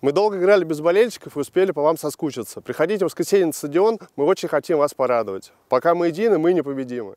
Мы долго играли без болельщиков и успели по вам соскучиться. Приходите в воскресенье на стадион, мы очень хотим вас порадовать. Пока мы едины, мы непобедимы.